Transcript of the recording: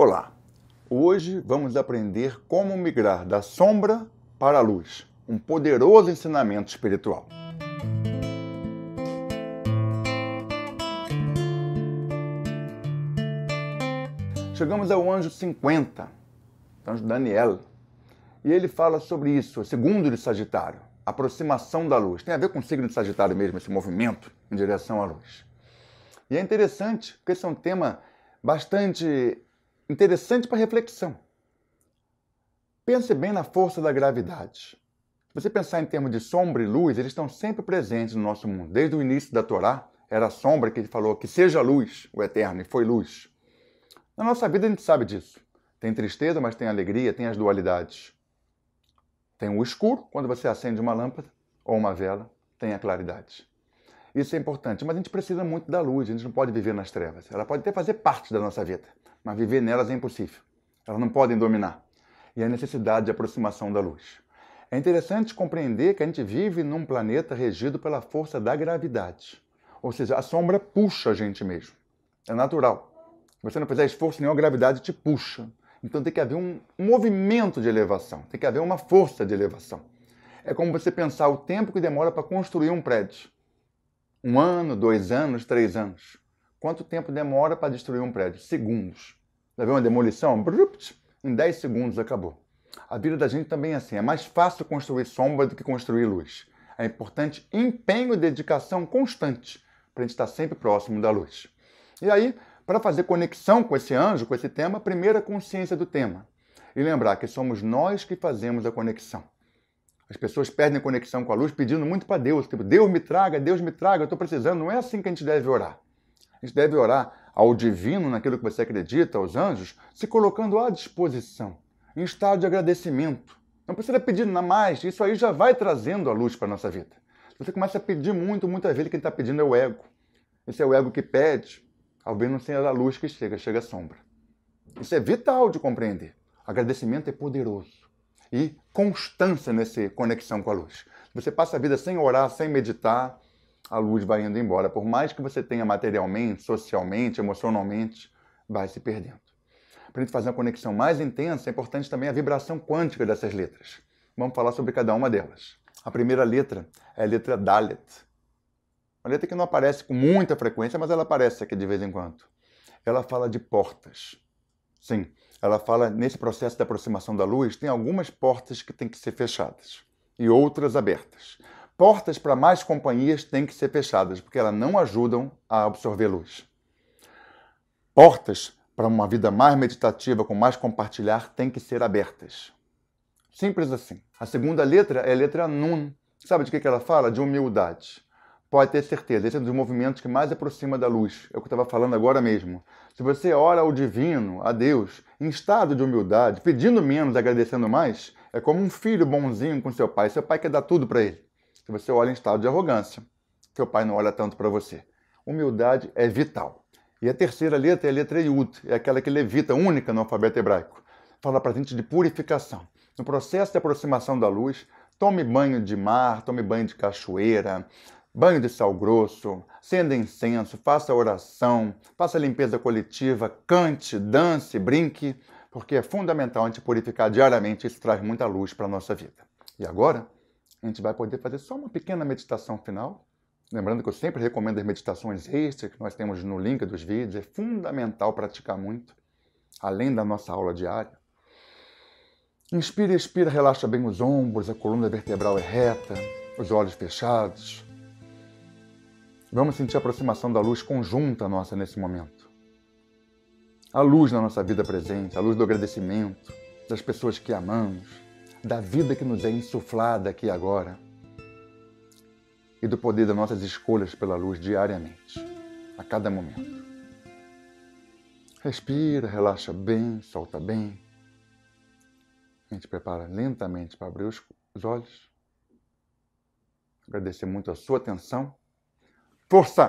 Olá! Hoje vamos aprender como migrar da sombra para a luz, um poderoso ensinamento espiritual. Chegamos ao anjo 50, anjo Daniel, e ele fala sobre isso, segundo de Sagitário, aproximação da luz. Tem a ver com o signo de Sagitário mesmo, esse movimento em direção à luz. E é interessante, porque esse é um tema bastante interessante para reflexão. Pense bem na força da gravidade. Se você pensar em termos de sombra e luz, eles estão sempre presentes no nosso mundo. Desde o início da Torá, era a sombra que ele falou que seja luz, o eterno, e foi luz. Na nossa vida a gente sabe disso. Tem tristeza, mas tem alegria, tem as dualidades. Tem o escuro, quando você acende uma lâmpada ou uma vela, tem a claridade. Isso é importante, mas a gente precisa muito da luz, a gente não pode viver nas trevas. Ela pode até fazer parte da nossa vida, mas viver nelas é impossível. Elas não podem dominar. E a necessidade de aproximação da luz. É interessante compreender que a gente vive num planeta regido pela força da gravidade. Ou seja, a sombra puxa a gente mesmo. É natural. Você não fizer esforço nenhum, a gravidade te puxa. Então tem que haver um movimento de elevação, tem que haver uma força de elevação. É como você pensar o tempo que demora para construir um prédio. Um ano, dois anos, três anos. Quanto tempo demora para destruir um prédio? Segundos. Já viu uma demolição? Em dez segundos acabou. A vida da gente também é assim. É mais fácil construir sombra do que construir luz. É importante empenho e dedicação constante para a gente estar tá sempre próximo da luz. E aí, para fazer conexão com esse anjo, com esse tema, primeira consciência do tema. E lembrar que somos nós que fazemos a conexão. As pessoas perdem a conexão com a luz pedindo muito para Deus. Tipo, Deus me traga, Deus me traga, eu estou precisando. Não é assim que a gente deve orar. A gente deve orar ao divino, naquilo que você acredita, aos anjos, se colocando à disposição, em estado de agradecimento. Não precisa pedir nada mais, isso aí já vai trazendo a luz para a nossa vida. Você começa a pedir muito, muitas vezes quem está pedindo é o ego. Esse é o ego que pede, talvez não seja a luz que chega, chega a sombra. Isso é vital de compreender. Agradecimento é poderoso e constância nessa conexão com a luz. Você passa a vida sem orar, sem meditar, a luz vai indo embora. Por mais que você tenha materialmente, socialmente, emocionalmente, vai se perdendo. Para a gente fazer uma conexão mais intensa, é importante também a vibração quântica dessas letras. Vamos falar sobre cada uma delas. A primeira letra é a letra Dalet. Uma letra que não aparece com muita frequência, mas ela aparece aqui de vez em quando. Ela fala de portas. Sim, ela fala nesse processo de aproximação da luz, tem algumas portas que têm que ser fechadas e outras abertas. Portas para mais companhias têm que ser fechadas, porque elas não ajudam a absorver luz. Portas para uma vida mais meditativa, com mais compartilhar, têm que ser abertas. Simples assim. A segunda letra é a letra Nun. Sabe de que ela fala? De humildade. Pode ter certeza, esse é um dos movimentos que mais aproxima da luz, é o que eu estava falando agora mesmo. Se você ora ao divino, a Deus, em estado de humildade, pedindo menos, agradecendo mais, é como um filho bonzinho com seu pai. Seu pai quer dar tudo para ele. Se você olha em estado de arrogância, seu pai não olha tanto para você. Humildade é vital. E a terceira letra é a letra Yud, é aquela que levita, única no alfabeto hebraico. Fala para a gente de purificação. No processo de aproximação da luz, tome banho de mar, tome banho de cachoeira, banho de sal grosso, acenda incenso, faça oração, faça limpeza coletiva, cante, dance, brinque, porque é fundamental a gente purificar diariamente, isso traz muita luz para a nossa vida. E agora, a gente vai poder fazer só uma pequena meditação final. Lembrando que eu sempre recomendo as meditações extras que nós temos no link dos vídeos, é fundamental praticar muito, além da nossa aula diária. Inspira, expira, relaxa bem os ombros, a coluna vertebral é reta, os olhos fechados. Vamos sentir a aproximação da luz conjunta nossa nesse momento. A luz na nossa vida presente, a luz do agradecimento, das pessoas que amamos, da vida que nos é insuflada aqui agora e do poder das nossas escolhas pela luz diariamente, a cada momento. Respira, relaxa bem, solta bem. A gente prepara lentamente para abrir os olhos. Agradecer muito a sua atenção. Força!